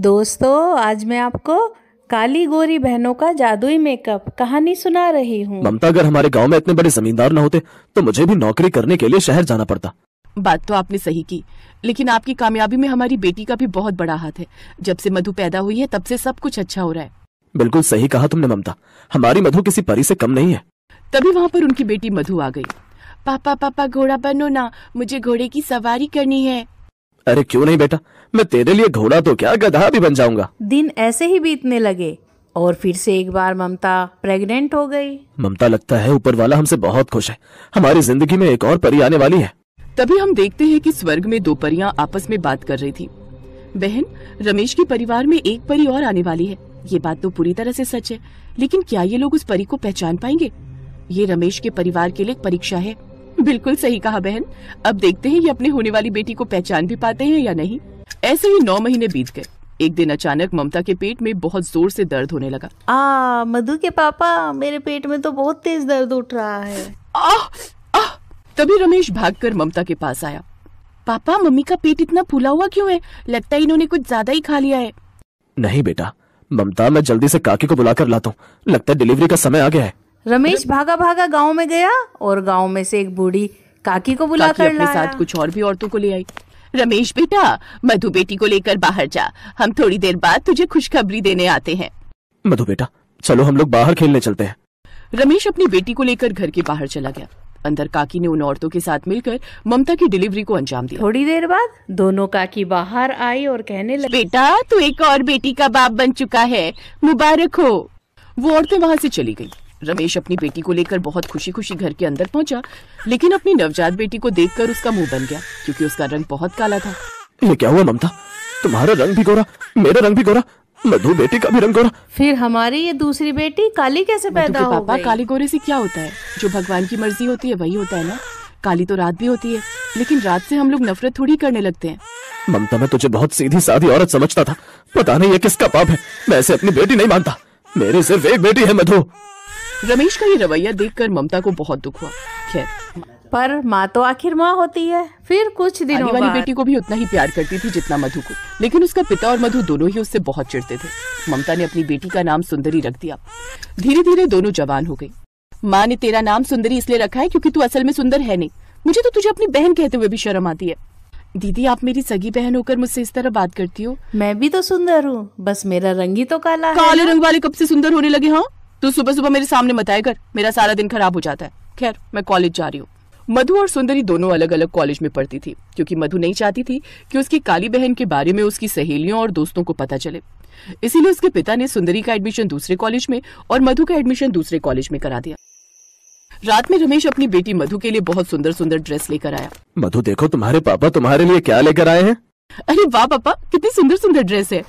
दोस्तों आज मैं आपको काली गोरी बहनों का जादुई मेकअप कहानी सुना रही हूँ ममता अगर हमारे गांव में इतने बड़े जमींदार न होते तो मुझे भी नौकरी करने के लिए शहर जाना पड़ता बात तो आपने सही की लेकिन आपकी कामयाबी में हमारी बेटी का भी बहुत बड़ा हाथ है जब से मधु पैदा हुई है तब से सब कुछ अच्छा हो रहा है बिल्कुल सही कहा तुमने ममता हमारी मधु किसी परी से कम नहीं है तभी वहाँ पर उनकी बेटी मधु आ गई पापा पापा घोड़ा बनो ना मुझे घोड़े की सवारी करनी है अरे क्यों नहीं बेटा मैं तेरे लिए घोड़ा तो क्या गधा भी बन जाऊंगा दिन ऐसे ही बीतने लगे और फिर से एक बार ममता प्रेग्नेंट हो गई ममता लगता है ऊपर वाला हमसे बहुत खुश है हमारी जिंदगी में एक और परी आने वाली है तभी हम देखते हैं कि स्वर्ग में दो परियां आपस में बात कर रही थी बहन रमेश के परिवार में एक परी और आने वाली है ये बात तो पूरी तरह से सच है लेकिन क्या ये लोग उस परी को पहचान पाएंगे ये रमेश के परिवार के लिए परीक्षा है बिल्कुल सही कहा बहन अब देखते हैं ये अपने होने वाली बेटी को पहचान भी पाते हैं या नहीं ऐसे ही नौ महीने बीत गए एक दिन अचानक ममता के पेट में बहुत जोर से दर्द होने लगा आ मधु के पापा मेरे पेट में तो बहुत तेज दर्द उठ रहा है आ, आ, तभी रमेश भागकर ममता के पास आया पापा मम्मी का पेट इतना फूला हुआ क्यों है लगता है इन्होंने कुछ ज्यादा ही खा लिया है नहीं बेटा ममता मैं जल्दी से काकी को बुलाकर लाता हूँ लगता है डिलीवरी का समय आ गया है रमेश भागा भागा गांव में गया और गांव में से एक बूढ़ी काकी को बुला काकी कर अपने साथ कुछ और भी औरतों को ले आई रमेश बेटा मधु बेटी को लेकर बाहर जा हम थोड़ी देर बाद तुझे खुशखबरी देने आते हैं मधु बेटा चलो हम लोग बाहर खेलने चलते हैं रमेश अपनी बेटी को लेकर घर के बाहर चला गया अंदर काकी ने उन औरतों के साथ मिलकर ममता की डिलीवरी को अंजाम दिया थोड़ी देर बाद दोनों काकी बाहर आई और कहने लगी बेटा तू एक और बेटी का बाप बन चुका है मुबारक हो वो औरतें वहाँ से चली गयी रमेश अपनी बेटी को लेकर बहुत खुशी खुशी घर के अंदर पहुंचा लेकिन अपनी नवजात बेटी को देखकर उसका मुंह बन गया क्योंकि उसका रंग बहुत काला था ये क्या हुआ ममता तुम्हारा रंग भी गोरा मेरा रंग भी गोरा मधु बेटी का भी रंग गोरा फिर हमारी ये दूसरी बेटी काली कैसे पैदा हो पापा काली गोरे से क्या होता है जो भगवान की मर्जी होती है वही होता है ना काली तो रात भी होती है लेकिन रात से हम लोग नफरत थोड़ी करने लगते हैं ममता मैं तुझे बहुत सीधी साधी औरत समझता था पता नहीं ये किसका पाप है मैं ऐसे अपनी बेटी नहीं मानता मेरी सिर्फ एक बेटी है मधु रमेश का ये रवैया देखकर ममता को बहुत दुख हुआ खैर पर माँ तो आखिर माँ होती है फिर कुछ दिनों वाली बेटी को भी उतना ही प्यार करती थी जितना मधु को लेकिन उसका पिता और मधु दोनों ही उससे बहुत चिढ़ते थे ममता ने अपनी बेटी का नाम सुंदरी रख दिया धीरे धीरे दोनों जवान हो गयी माँ ने तेरा नाम सुंदरी इसलिए रखा है क्योंकि तू असल में सुंदर है नहीं मुझे तो तुझे अपनी बहन कहते हुए भी शर्म आती है दीदी आप मेरी सगी बहन होकर मुझसे इस तरह बात करती हो मैं भी तो सुंदर हूँ बस मेरा रंग ही तो काला काले रंग वाले कब से सुंदर होने लगे हाँ तू सुबह सुबह मेरे सामने बताए कर मेरा सारा दिन खराब हो जाता है खैर मैं कॉलेज जा रही हूँ मधु और सुंदरी दोनों अलग अलग कॉलेज में पढ़ती थी क्योंकि मधु नहीं चाहती थी कि उसकी काली बहन के बारे में उसकी सहेलियों और दोस्तों को पता चले इसीलिए उसके पिता ने सुंदरी का एडमिशन दूसरे कॉलेज में और मधु का एडमिशन दूसरे कॉलेज में करा दिया रात में रमेश अपनी बेटी मधु के लिए बहुत सुंदर सुंदर ड्रेस लेकर आया मधु देखो तुम्हारे पापा तुम्हारे लिए क्या लेकर आए हैं अरे वाह पापा कितनी सुंदर सुंदर ड्रेस है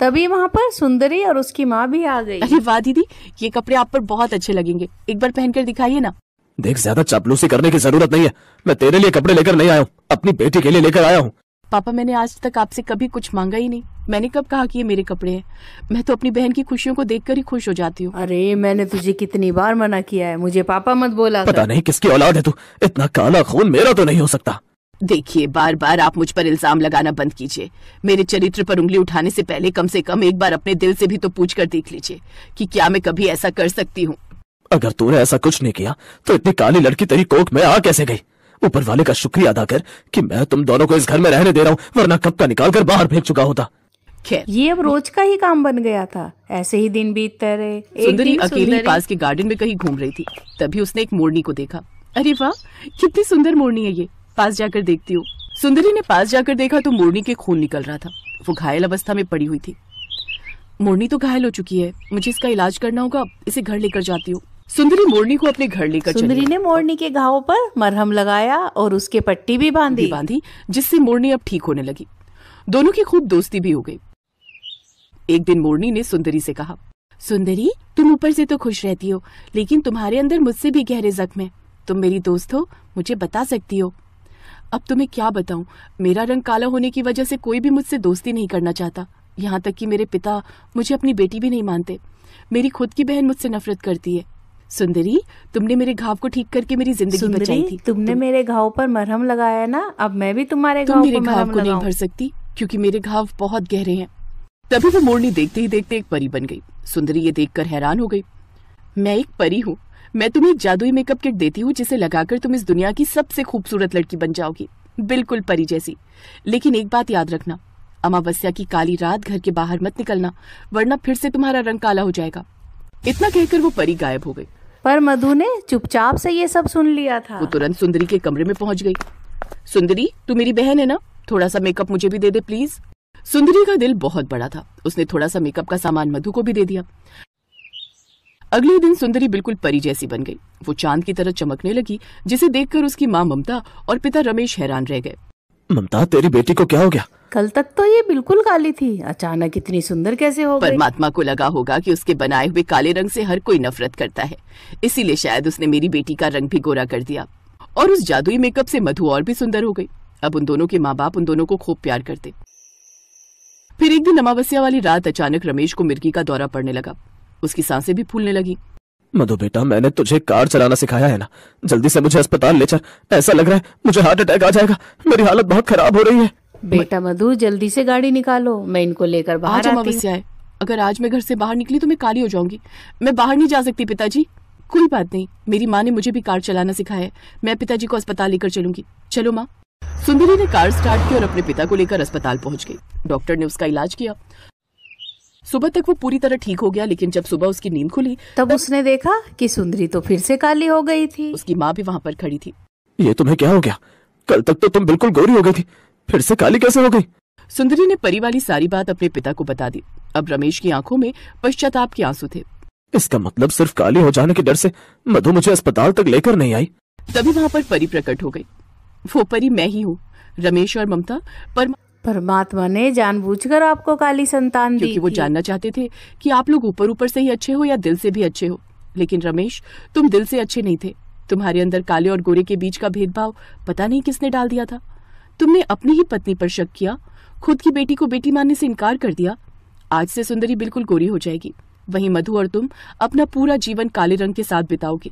तभी वहाँ पर सुंदरी और उसकी माँ भी आ गई अरे वाह दीदी ये कपड़े आप पर बहुत अच्छे लगेंगे एक बार पहनकर दिखाइए ना देख ज्यादा चापलूसी करने की जरूरत नहीं है मैं तेरे लिए कपड़े लेकर नहीं आया हूँ अपनी बेटी के लिए लेकर आया हूँ पापा मैंने आज तक आपसे कभी कुछ मांगा ही नहीं मैंने कब कहा कि ये मेरे कपड़े हैं मैं तो अपनी बहन की खुशियों को देखकर ही खुश हो जाती हूँ अरे मैंने तुझे कितनी बार मना किया है मुझे पापा मत बोला पता नहीं किसकी औलाद है तू इतना काला खून मेरा तो नहीं हो सकता देखिए बार बार आप मुझ पर इल्जाम लगाना बंद कीजिए मेरे चरित्र पर उंगली उठाने से पहले कम से कम एक बार अपने दिल से भी तो पूछ कर देख लीजिए कि क्या मैं कभी ऐसा कर सकती हूँ अगर तूने ऐसा कुछ नहीं किया तो इतनी काली लड़की तेरी कोख में आ कैसे गई ऊपर वाले का शुक्रिया अदा कर कि मैं तुम दोनों को इस घर में रहने दे रहा हूँ वरना कब का निकाल कर बाहर भेज चुका होता खैर ये अब रोज का ही काम बन गया था ऐसे ही दिन बीतते रहे सुंदरी अकेली पास के गार्डन में कहीं घूम रही थी तभी उसने एक मोरनी को देखा अरे वाह कितनी सुंदर मोरनी है ये पास जाकर देखती हूँ सुंदरी ने पास जाकर देखा तो मोरनी के खून निकल रहा था वो घायल अवस्था में पड़ी हुई थी मोरनी तो घायल हो चुकी है मुझे इसका इलाज करना होगा इसे घर लेकर जाती हूँ सुंदरी मोरनी को अपने घर लेकर सुंदरी ने मोरनी के घावों पर मरहम लगाया और उसके पट्टी भी बांधी बांधी जिससे मोरनी अब ठीक होने लगी दोनों की खूब दोस्ती भी हो गई एक दिन मोरनी ने सुंदरी से कहा सुंदरी तुम ऊपर से तो खुश रहती हो लेकिन तुम्हारे अंदर मुझसे भी गहरे जख्म है तुम मेरी दोस्त हो मुझे बता सकती हो अब तुम्हें क्या बताऊं मेरा रंग काला होने की वजह से कोई भी मुझसे दोस्ती नहीं करना चाहता यहाँ तक कि मेरे पिता मुझे अपनी बेटी भी नहीं मानते मेरी खुद की बहन मुझसे नफरत करती है सुंदरी तुमने मेरे घाव को ठीक करके मेरी जिंदगी बचाई थी तुमने तुम... मेरे घाव पर मरहम लगाया ना अब मैं भी तुम्हारे तुम मेरे घाव को नहीं भर सकती क्योंकि मेरे घाव बहुत गहरे हैं तभी वो तो मोरनी देखते ही देखते एक परी बन गई सुंदरी ये देखकर हैरान हो गई मैं एक परी हूँ मैं तुम्हें एक जादुई मेकअप किट देती हूँ जिसे लगाकर तुम इस दुनिया की सबसे खूबसूरत लड़की बन जाओगी बिल्कुल परी जैसी लेकिन एक बात याद रखना अमावस्या की काली रात घर के बाहर मत निकलना वरना फिर से तुम्हारा रंग काला हो जाएगा इतना कहकर वो परी गायब हो गई पर मधु ने चुपचाप से ये सब सुन लिया था वो तुरंत सुंदरी के कमरे में पहुंच गई सुंदरी तू मेरी बहन है ना थोड़ा सा मेकअप मुझे भी दे दे प्लीज सुंदरी का दिल बहुत बड़ा था उसने थोड़ा सा मेकअप का सामान मधु को भी दे दिया अगले दिन सुंदरी बिल्कुल परी जैसी बन गई वो चांद की तरह चमकने लगी जिसे देखकर उसकी माँ ममता और पिता रमेश हैरान रह गए ममता तेरी बेटी को क्या हो गया कल तक तो ये बिल्कुल काली थी अचानक इतनी सुंदर कैसे हो गई? परमात्मा को लगा होगा कि उसके बनाए हुए काले रंग से हर कोई नफरत करता है इसीलिए शायद उसने मेरी बेटी का रंग भी गोरा कर दिया और उस जादुई मेकअप से मधु और भी सुंदर हो गई अब उन दोनों के माँ बाप उन दोनों को खूब प्यार करते फिर एक दिन अमावस्या वाली रात अचानक रमेश को मिर्गी का दौरा पड़ने लगा उसकी सांसें भी फूलने लगी मधु बेटा मैंने तुझे कार चलाना सिखाया है ना जल्दी से मुझे अस्पताल ले चल ऐसा लग रहा है मुझे हार्ट अटैक आ जाएगा मेरी हालत बहुत खराब हो रही है बेटा मधु जल्दी से गाड़ी निकालो मैं इनको लेकर बाहर आए अगर आज मैं घर से बाहर निकली तो मैं काली हो जाऊंगी मैं बाहर नहीं जा सकती पिताजी कोई बात नहीं मेरी माँ ने मुझे भी कार चलाना सिखाया मैं पिताजी को अस्पताल लेकर चलूंगी चलो माँ सुंदरी ने कार स्टार्ट की और अपने पिता को लेकर अस्पताल पहुंच गई डॉक्टर ने उसका इलाज किया सुबह तक वो पूरी तरह ठीक हो गया लेकिन जब सुबह उसकी नींद खुली तब, तब उसने देखा कि सुंदरी तो फिर से काली हो गई थी उसकी माँ भी वहाँ पर खड़ी थी ये तुम्हें क्या हो गया कल तक तो तुम बिल्कुल गोरी हो गई थी फिर से काली कैसे हो गई सुंदरी ने परी वाली सारी बात अपने पिता को बता दी अब रमेश की आंखों में पश्चाताप के आंसू थे इसका मतलब सिर्फ काली हो जाने के डर से मधु मुझे अस्पताल तक लेकर नहीं आई तभी वहाँ पर परी प्रकट हो गई वो परी मैं ही हूँ रमेश और ममता पर परमात्मा ने जानबूझकर आपको काली संतान दी क्योंकि वो जानना चाहते थे कि आप लोग ऊपर ऊपर से ही अच्छे हो या दिल से भी अच्छे हो लेकिन रमेश तुम दिल से अच्छे नहीं थे तुम्हारे अंदर काले और गोरे के बीच का भेदभाव पता नहीं किसने डाल दिया था तुमने अपनी ही पत्नी पर शक किया खुद की बेटी को बेटी मानने से इनकार कर दिया आज से सुंदरी बिल्कुल गोरी हो जाएगी वहीं मधु और तुम अपना पूरा जीवन काले रंग के साथ बिताओगे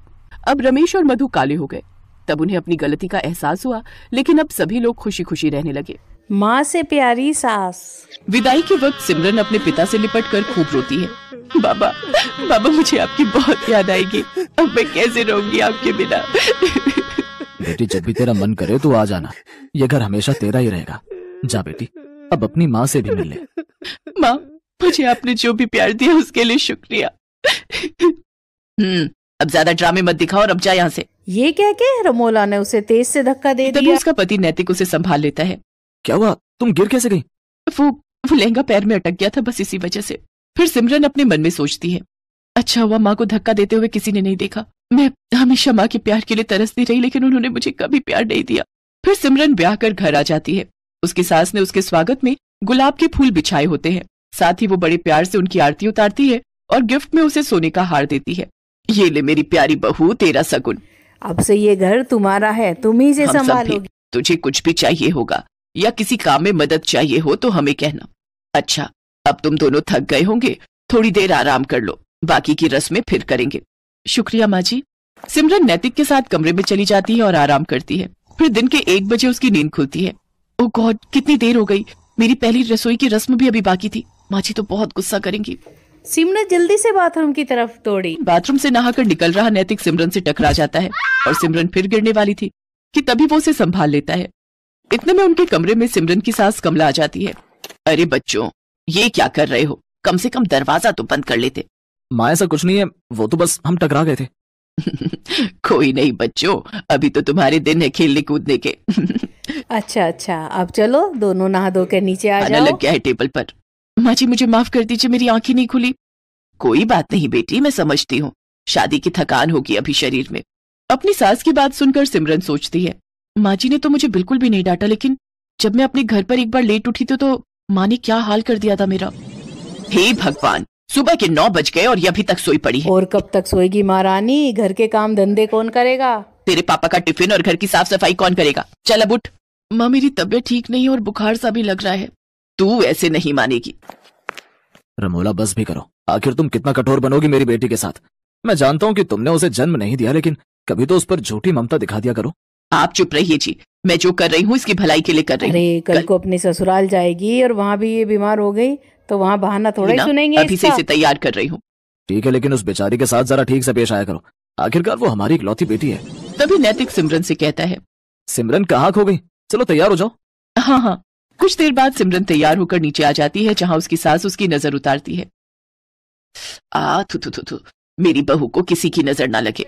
अब रमेश और मधु काले हो गए तब उन्हें अपनी गलती का एहसास हुआ लेकिन अब सभी लोग खुशी खुशी रहने लगे माँ से प्यारी सास विदाई के वक्त सिमरन अपने पिता से लिपट कर खूब रोती है बाबा बाबा मुझे आपकी बहुत याद आएगी अब मैं कैसे रहूंगी आपके बिना बेटी जब भी तेरा मन करे तो आ जाना ये घर हमेशा तेरा ही रहेगा जा बेटी अब अपनी माँ से भी मिल ले माँ मुझे आपने जो भी प्यार दिया उसके लिए शुक्रिया हम्म अब ज्यादा ड्रामे मत दिखाओ और अब जा यहाँ से ये कह के रमोला ने उसे तेज से धक्का दे तभी उसका पति नैतिक उसे संभाल लेता है क्या हुआ तुम गिर कैसे गई वो वो लहंगा पैर में अटक गया था बस इसी वजह से फिर सिमरन अपने मन में सोचती है अच्छा हुआ माँ को धक्का देते हुए किसी ने नहीं देखा मैं हमेशा माँ के प्यार के लिए तरसती रही लेकिन उन्होंने मुझे कभी प्यार नहीं दिया फिर सिमरन ब्याह कर घर आ जाती है उसकी सास ने उसके स्वागत में गुलाब के फूल बिछाए होते हैं साथ ही वो बड़े प्यार से उनकी आरती उतारती है और गिफ्ट में उसे सोने का हार देती है ये ले मेरी प्यारी बहू तेरा सगुन अब से ये घर तुम्हारा है तुम ही से संभालोगी तुझे कुछ भी चाहिए होगा या किसी काम में मदद चाहिए हो तो हमें कहना अच्छा अब तुम दोनों थक गए होंगे थोड़ी देर आराम कर लो बाकी की रस्में फिर करेंगे शुक्रिया माँ जी सिमरन नैतिक के साथ कमरे में चली जाती है और आराम करती है फिर दिन के एक बजे उसकी नींद खुलती है ओ गॉड कितनी देर हो गई मेरी पहली रसोई की रस्म भी अभी बाकी थी माँ जी तो बहुत गुस्सा करेंगी सिमरन जल्दी से बाथरूम की तरफ दौड़ी बाथरूम से नहाकर निकल रहा नैतिक सिमरन से टकरा जाता है और सिमरन फिर गिरने वाली थी कि तभी वो उसे संभाल लेता है इतने में उनके कमरे में सिमरन की सास कमला आ जाती है अरे बच्चों ये क्या कर रहे हो कम से कम दरवाजा तो बंद कर लेते माँ ऐसा कुछ नहीं है वो तो बस हम टकरा गए थे कोई नहीं बच्चों अभी तो तुम्हारे दिन है खेलने कूदने के अच्छा अच्छा अब चलो दोनों नहा दो के नीचे आ जाओ लग गया है टेबल पर माँ जी मुझे माफ कर दीजिए मेरी आंखें नहीं खुली कोई बात नहीं बेटी मैं समझती हूँ शादी की थकान होगी अभी शरीर में अपनी सास की बात सुनकर सिमरन सोचती है माँ जी ने तो मुझे बिल्कुल भी नहीं डांटा लेकिन जब मैं अपने घर पर एक बार लेट उठी तो, तो माँ ने क्या हाल कर दिया था मेरा हे भगवान सुबह के नौ बज गए और ये अभी तक सोई पड़ी है और कब तक सोएगी महारानी घर के काम धंधे कौन करेगा तेरे पापा का टिफिन और घर की साफ सफाई कौन करेगा चल अब उठ माँ मेरी तबीयत ठीक नहीं और बुखार सा भी लग रहा है तू ऐसे नहीं मानेगी रमोला बस भी करो आखिर तुम कितना कठोर बनोगी मेरी बेटी के साथ मैं जानता हूँ कि तुमने उसे जन्म नहीं दिया लेकिन कभी तो उस पर झूठी ममता दिखा दिया करो आप चुप रहिए जी मैं जो कर रही हूँ इसकी भलाई के लिए कर रही हूँ कल, कल को अपने ससुराल जाएगी और वहाँ भी ये बीमार हो गई तो वहाँ बहाना थोड़ा ही सुनेंगे अभी से इसे तैयार कर रही हूँ ठीक है लेकिन उस बेचारी के साथ जरा ठीक से पेश आया करो आखिरकार वो हमारी इकलौती बेटी है तभी नैतिक सिमरन से कहता है सिमरन कहाँ खो गई चलो तैयार हो जाओ हाँ हाँ कुछ देर बाद सिमरन तैयार होकर नीचे आ जाती है जहाँ उसकी सास उसकी नजर उतारती है आ थु थु थु थु मेरी बहू को किसी की नजर ना लगे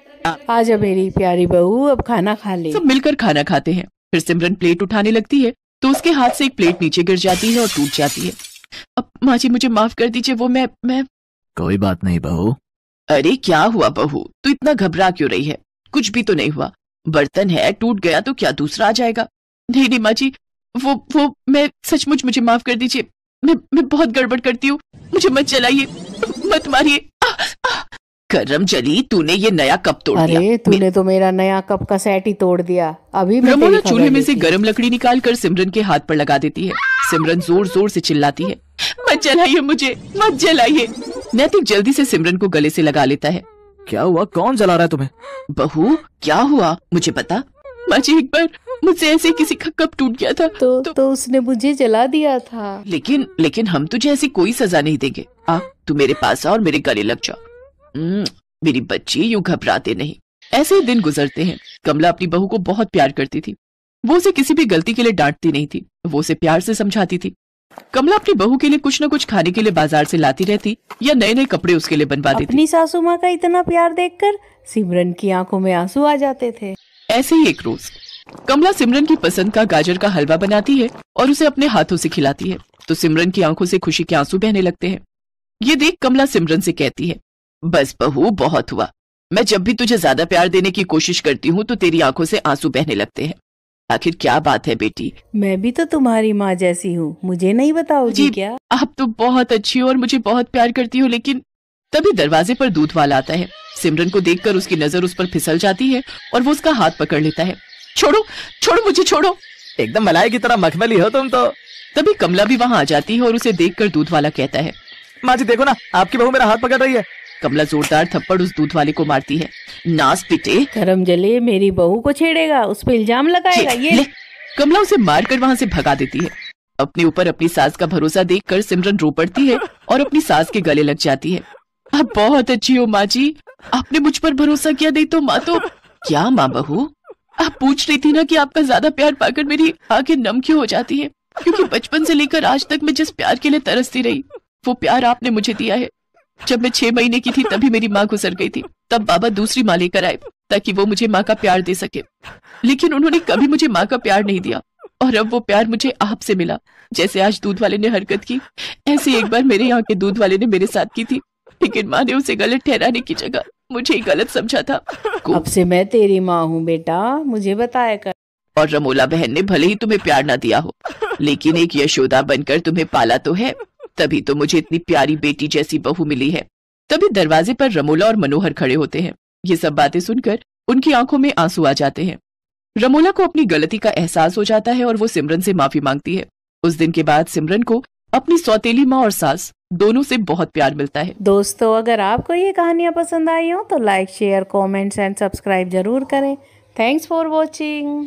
आजा मेरी प्यारी बहू अब खाना खा ले सब मिलकर खाना खाते हैं फिर सिमरन प्लेट उठाने लगती है तो उसके हाथ से एक प्लेट नीचे गिर जाती है और टूट जाती है अब माँ जी मुझे माफ कर दीजिए वो मैं मैं कोई बात नहीं बहू अरे क्या हुआ बहू तू इतना घबरा क्यों रही है कुछ भी तो नहीं हुआ बर्तन है टूट गया तो क्या दूसरा आ जाएगा नहीं नहीं माँ जी वो वो मैं सचमुच मुझे माफ कर दीजिए मैं मैं बहुत गड़बड़ करती हूँ मुझे मत चलाइए मत मारिए करम जली तूने ये नया कप तोड़ अरे, दिया तूने तो मेरा नया कप का सेट ही तोड़ दिया अभी रमोला चूल्हे में से गरम लकड़ी निकाल कर सिमरन के हाथ पर लगा देती है सिमरन जोर जोर से चिल्लाती है मत जलाइए मुझे मत जलाइए नैतिक जल्दी से सिमरन को गले से लगा लेता है क्या हुआ कौन जला रहा है तुम्हें बहू क्या हुआ मुझे पता माजी एक बार मुझसे ऐसे किसी का कप टूट गया था तो, तो तो उसने मुझे जला दिया था लेकिन लेकिन हम तुझे ऐसी कोई सजा नहीं देंगे आ तू मेरे पास आ और मेरे गले लग जा हम्म, मेरी बच्ची यू घबराते नहीं ऐसे दिन गुजरते हैं कमला अपनी बहू को बहुत प्यार करती थी वो उसे किसी भी गलती के लिए डांटती नहीं थी वो उसे प्यार से समझाती थी कमला अपनी बहू के लिए कुछ न कुछ खाने के लिए बाजार से लाती रहती या नए नए कपड़े उसके लिए बनवा देती अपनी सासू माँ का इतना प्यार देखकर सिमरन की आंखों में आंसू आ जाते थे ऐसे ही एक रोज कमला सिमरन की पसंद का गाजर का हलवा बनाती है और उसे अपने हाथों से खिलाती है तो सिमरन की आंखों से खुशी के आंसू बहने लगते हैं ये देख कमला सिमरन से कहती है बस बहू बहुत हुआ मैं जब भी तुझे ज्यादा प्यार देने की कोशिश करती हूँ तो तेरी आंखों से आंसू बहने लगते हैं आखिर क्या बात है बेटी मैं भी तो तुम्हारी माँ जैसी हूँ मुझे नहीं बताओगी क्या आप तो बहुत अच्छी हो और मुझे बहुत प्यार करती हो लेकिन तभी दरवाजे पर दूध वाला आता है सिमरन को देखकर उसकी नजर उस पर फिसल जाती है और वो उसका हाथ पकड़ लेता है छोड़ो छोड़ो मुझे छोड़ो एकदम मलाई की तरह मखमली हो तुम तो तभी कमला भी वहाँ आ जाती है और उसे कर दूध वाला कहता है माँ जी देखो ना आपकी बहू मेरा हाथ पकड़ रही है कमला जोरदार थप्पड़ उस दूध वाले को मारती है नास पिटे करम जले मेरी बहू को छेड़ेगा उस पर इल्जाम लगाएगा ये कमला उसे मारकर वहाँ से भगा देती है अपने ऊपर अपनी सास का भरोसा देखकर सिमरन रो पड़ती है और अपनी सास के गले लग जाती है आप बहुत अच्छी हो माँ जी आपने मुझ पर भरोसा किया नहीं तो माँ तो क्या माँ बहू आप पूछ रही थी ना कि आपका ज्यादा प्यार पाकर मेरी आंखें नम क्यों हो जाती है क्योंकि बचपन से लेकर आज तक मैं जिस प्यार के लिए तरसती रही वो प्यार आपने मुझे दिया है जब मैं छह महीने की थी तभी मेरी माँ गुजर गई थी तब बाबा दूसरी माँ लेकर आए ताकि वो मुझे माँ का प्यार दे सके लेकिन उन्होंने कभी मुझे माँ का प्यार नहीं दिया और अब वो प्यार मुझे आपसे मिला जैसे आज दूध वाले ने हरकत की ऐसे एक बार मेरे यहाँ के दूध वाले ने मेरे साथ की थी लेकिन माँ ने उसे गलत ठहराने की जगह मुझे ही गलत समझा था अब से मैं तेरी माँ हूँ बेटा मुझे बताया कर और रमोला बहन ने भले ही तुम्हें प्यार ना दिया हो लेकिन एक यशोदा बनकर तुम्हें पाला तो है तभी तो मुझे इतनी प्यारी बेटी जैसी बहू मिली है तभी दरवाजे पर रमोला और मनोहर खड़े होते हैं ये सब बातें सुनकर उनकी आंखों में आंसू आ जाते हैं रमोला को अपनी गलती का एहसास हो जाता है और वो सिमरन से माफी मांगती है उस दिन के बाद सिमरन को अपनी सौतेली माँ और सास दोनों से बहुत प्यार मिलता है दोस्तों अगर आपको ये कहानियाँ पसंद आई हो तो like share comments and subscribe जरूर करें थैंक्स फॉर वॉचिंग